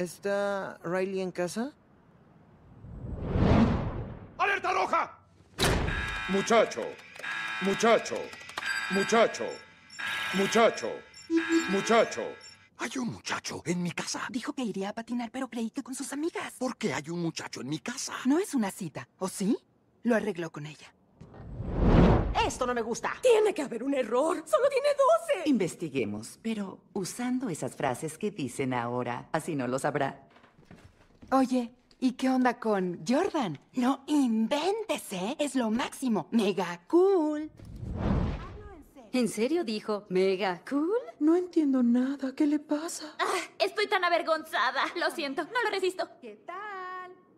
¿Está Riley en casa? ¡Alerta roja! Muchacho, muchacho, muchacho, muchacho, muchacho. Hay un muchacho en mi casa. Dijo que iría a patinar, pero creí que con sus amigas. ¿Por qué hay un muchacho en mi casa? No es una cita, ¿o sí? Lo arregló con ella. Esto no me gusta. Tiene que haber un error. Solo tiene 12. Investiguemos, pero usando esas frases que dicen ahora, así no lo sabrá. Oye, ¿y qué onda con Jordan? No inventes, ¿eh? Es lo máximo. Mega cool. ¿En serio dijo mega cool? No entiendo nada. ¿Qué le pasa? Ah, estoy tan avergonzada. Lo siento, no lo resisto. ¿Qué tal?